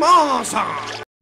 Manson.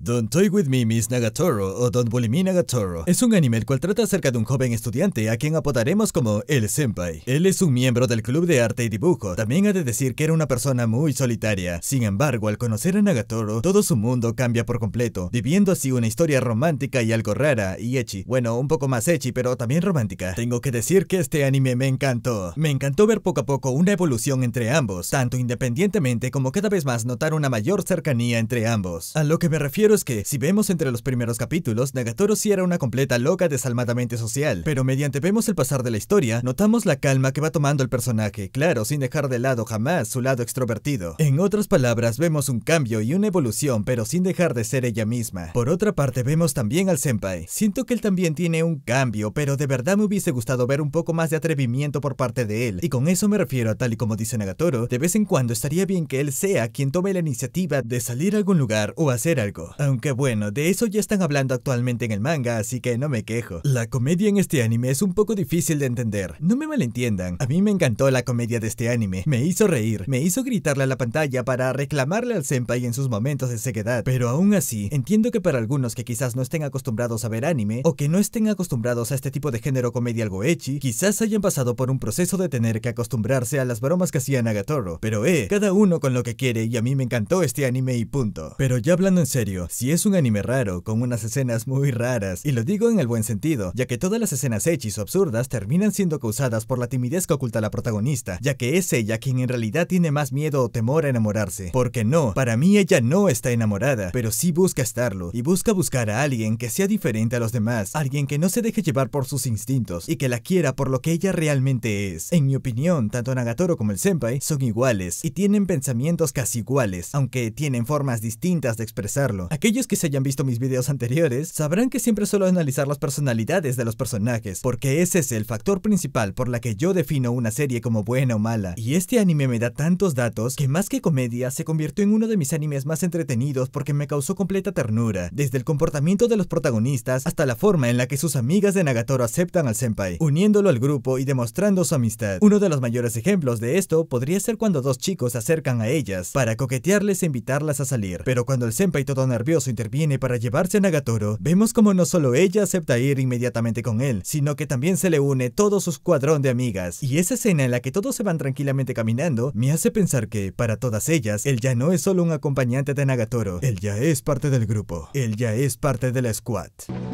Don't Toy With Me Miss Nagatoro o Don't Bully Me Nagatoro es un anime el cual trata acerca de un joven estudiante a quien apodaremos como el Senpai. Él es un miembro del club de arte y dibujo, también ha de decir que era una persona muy solitaria. Sin embargo, al conocer a Nagatoro, todo su mundo cambia por completo, viviendo así una historia romántica y algo rara y echi. Bueno, un poco más echi, pero también romántica. Tengo que decir que este anime me encantó. Me encantó ver poco a poco una evolución entre ambos, tanto independientemente como cada vez más notar una mayor cercanía entre ambos. A lo que me refiero es que, si vemos entre los primeros capítulos, Nagatoro si era una completa loca desalmadamente social, pero mediante vemos el pasar de la historia, notamos la calma que va tomando el personaje, claro, sin dejar de lado jamás su lado extrovertido. En otras palabras, vemos un cambio y una evolución, pero sin dejar de ser ella misma. Por otra parte, vemos también al senpai. Siento que él también tiene un cambio, pero de verdad me hubiese gustado ver un poco más de atrevimiento por parte de él, y con eso me refiero a tal y como dice Nagatoro, de vez en cuando estaría bien que él sea quien tome la iniciativa de salir a algún lugar o hacer algo. Aunque bueno, de eso ya están hablando actualmente en el manga, así que no me quejo. La comedia en este anime es un poco difícil de entender. No me malentiendan, a mí me encantó la comedia de este anime. Me hizo reír, me hizo gritarle a la pantalla para reclamarle al senpai en sus momentos de sequedad. Pero aún así, entiendo que para algunos que quizás no estén acostumbrados a ver anime, o que no estén acostumbrados a este tipo de género comedia algo echi, quizás hayan pasado por un proceso de tener que acostumbrarse a las bromas que hacía Nagatoro. Pero eh, cada uno con lo que quiere y a mí me encantó este anime y punto. Pero ya hablando en serio, si es un anime raro, con unas escenas muy raras, y lo digo en el buen sentido, ya que todas las escenas hechis o absurdas terminan siendo causadas por la timidez que oculta la protagonista, ya que es ella quien en realidad tiene más miedo o temor a enamorarse. Porque no, para mí ella no está enamorada, pero sí busca estarlo, y busca buscar a alguien que sea diferente a los demás, alguien que no se deje llevar por sus instintos, y que la quiera por lo que ella realmente es. En mi opinión, tanto Nagatoro como el Senpai son iguales, y tienen pensamientos casi iguales, aunque tienen formas distintas de expresarlo. Aquellos que se hayan visto mis videos anteriores sabrán que siempre suelo analizar las personalidades de los personajes, porque ese es el factor principal por la que yo defino una serie como buena o mala, y este anime me da tantos datos que más que comedia se convirtió en uno de mis animes más entretenidos porque me causó completa ternura, desde el comportamiento de los protagonistas hasta la forma en la que sus amigas de Nagatoro aceptan al senpai, uniéndolo al grupo y demostrando su amistad. Uno de los mayores ejemplos de esto podría ser cuando dos chicos se acercan a ellas para coquetearles e invitarlas a salir, pero cuando el senpai todo nervioso interviene para llevarse a Nagatoro, vemos como no solo ella acepta ir inmediatamente con él, sino que también se le une todo su escuadrón de amigas. Y esa escena en la que todos se van tranquilamente caminando me hace pensar que, para todas ellas, él ya no es solo un acompañante de Nagatoro, él ya es parte del grupo, él ya es parte de la squad.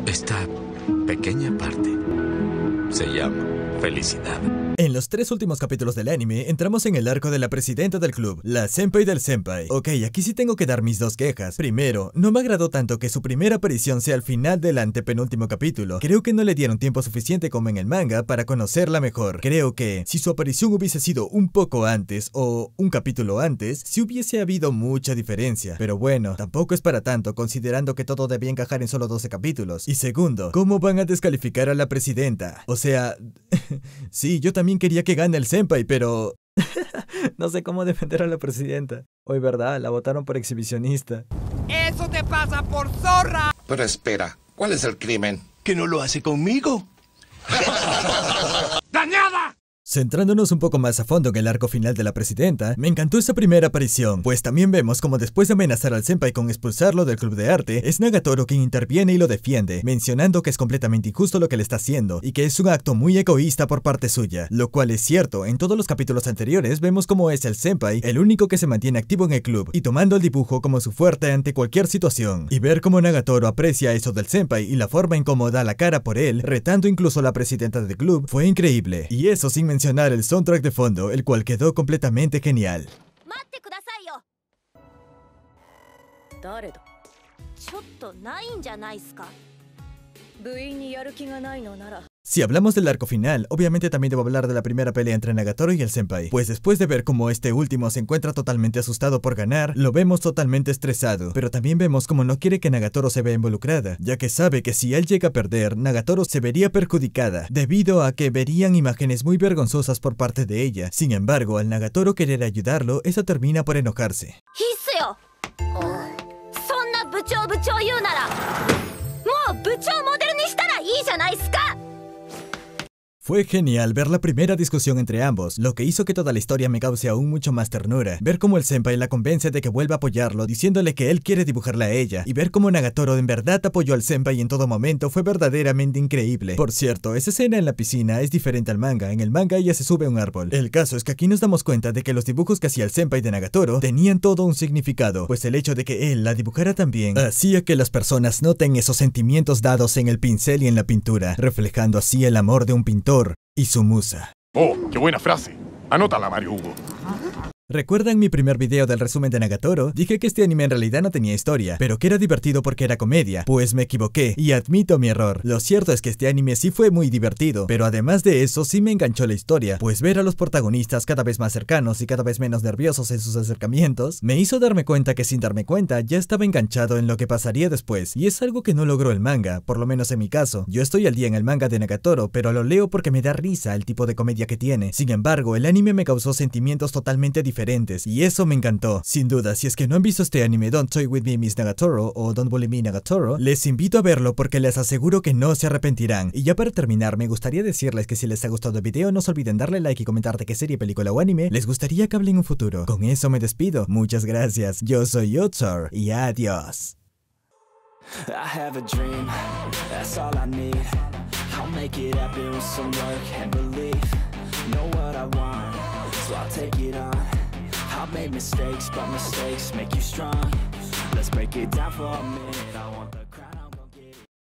Esta pequeña parte se llama felicidad. En los tres últimos capítulos del anime, entramos en el arco de la presidenta del club, la senpai del senpai. Ok, aquí sí tengo que dar mis dos quejas. Primero, no me agradó tanto que su primera aparición sea al final del antepenúltimo capítulo. Creo que no le dieron tiempo suficiente como en el manga para conocerla mejor. Creo que, si su aparición hubiese sido un poco antes o un capítulo antes, si hubiese habido mucha diferencia. Pero bueno, tampoco es para tanto, considerando que todo debía encajar en solo 12 capítulos. Y segundo, ¿cómo van a descalificar a la presidenta? O sea... sí, yo también quería que gane el senpai, pero... no sé cómo defender a la presidenta. Hoy, ¿verdad? La votaron por exhibicionista. ¡Eso te pasa por zorra! Pero espera, ¿cuál es el crimen? Que no lo hace conmigo. Centrándonos un poco más a fondo en el arco final de la presidenta, me encantó esa primera aparición, pues también vemos como después de amenazar al senpai con expulsarlo del club de arte, es Nagatoro quien interviene y lo defiende, mencionando que es completamente injusto lo que le está haciendo, y que es un acto muy egoísta por parte suya, lo cual es cierto, en todos los capítulos anteriores vemos cómo es el senpai el único que se mantiene activo en el club, y tomando el dibujo como su fuerte ante cualquier situación, y ver cómo Nagatoro aprecia eso del senpai y la forma en cómo da la cara por él, retando incluso a la presidenta del club, fue increíble, y eso sin mencionar el soundtrack de fondo, el cual quedó completamente genial. Si hablamos del arco final, obviamente también debo hablar de la primera pelea entre Nagatoro y el Senpai, pues después de ver cómo este último se encuentra totalmente asustado por ganar, lo vemos totalmente estresado, pero también vemos como no quiere que Nagatoro se vea involucrada, ya que sabe que si él llega a perder, Nagatoro se vería perjudicada, debido a que verían imágenes muy vergonzosas por parte de ella. Sin embargo, al Nagatoro querer ayudarlo, eso termina por enojarse. Fue genial ver la primera discusión entre ambos, lo que hizo que toda la historia me cause aún mucho más ternura. Ver cómo el senpai la convence de que vuelva a apoyarlo, diciéndole que él quiere dibujarla a ella, y ver cómo Nagatoro en verdad apoyó al senpai en todo momento fue verdaderamente increíble. Por cierto, esa escena en la piscina es diferente al manga, en el manga ella se sube a un árbol. El caso es que aquí nos damos cuenta de que los dibujos que hacía el senpai de Nagatoro tenían todo un significado, pues el hecho de que él la dibujara también hacía que las personas noten esos sentimientos dados en el pincel y en la pintura, reflejando así el amor de un pintor y Oh, qué buena frase. Anótala, Mario Hugo. ¿Recuerdan mi primer video del resumen de Nagatoro? Dije que este anime en realidad no tenía historia, pero que era divertido porque era comedia, pues me equivoqué y admito mi error. Lo cierto es que este anime sí fue muy divertido, pero además de eso sí me enganchó la historia, pues ver a los protagonistas cada vez más cercanos y cada vez menos nerviosos en sus acercamientos, me hizo darme cuenta que sin darme cuenta ya estaba enganchado en lo que pasaría después, y es algo que no logró el manga, por lo menos en mi caso. Yo estoy al día en el manga de Nagatoro, pero lo leo porque me da risa el tipo de comedia que tiene. Sin embargo, el anime me causó sentimientos totalmente diferentes diferentes, y eso me encantó. Sin duda, si es que no han visto este anime Don't Toy With Me Miss Nagatoro o Don't Bully Me Nagatoro, les invito a verlo porque les aseguro que no se arrepentirán. Y ya para terminar, me gustaría decirles que si les ha gustado el video, no se olviden darle like y comentar de qué serie, película o anime les gustaría que hablen en un futuro. Con eso me despido, muchas gracias, yo soy Otsor y adiós. I've made mistakes, but mistakes make you strong Let's break it down for a minute, I want